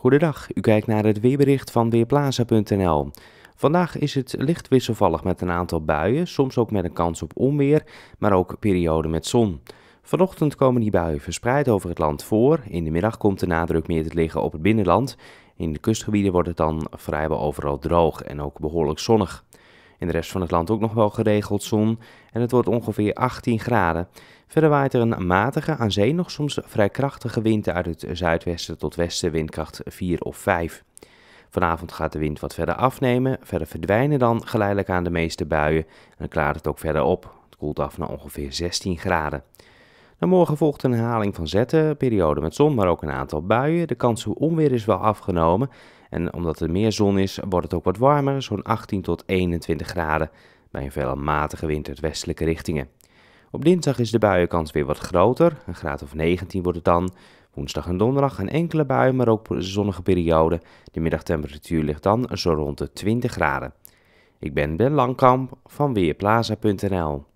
Goedendag, u kijkt naar het weerbericht van Weerplaza.nl. Vandaag is het licht wisselvallig met een aantal buien, soms ook met een kans op onweer, maar ook perioden met zon. Vanochtend komen die buien verspreid over het land voor. In de middag komt de nadruk meer te liggen op het binnenland. In de kustgebieden wordt het dan vrijwel overal droog en ook behoorlijk zonnig. In de rest van het land ook nog wel geregeld zon en het wordt ongeveer 18 graden. Verder waait er een matige, aan zee nog soms vrij krachtige wind uit het zuidwesten tot westen, windkracht 4 of 5. Vanavond gaat de wind wat verder afnemen, verder verdwijnen dan geleidelijk aan de meeste buien en klaart het ook verder op. Het koelt af naar ongeveer 16 graden morgen volgt een herhaling van zetten, periode met zon, maar ook een aantal buien. De kans op onweer is wel afgenomen. En omdat er meer zon is, wordt het ook wat warmer, zo'n 18 tot 21 graden, bij een veel matige wind uit westelijke richtingen. Op dinsdag is de buienkans weer wat groter, een graad of 19 wordt het dan. Woensdag en donderdag een enkele bui, maar ook zonnige periode. De middagtemperatuur ligt dan zo rond de 20 graden. Ik ben Ben Langkamp van Weerplaza.nl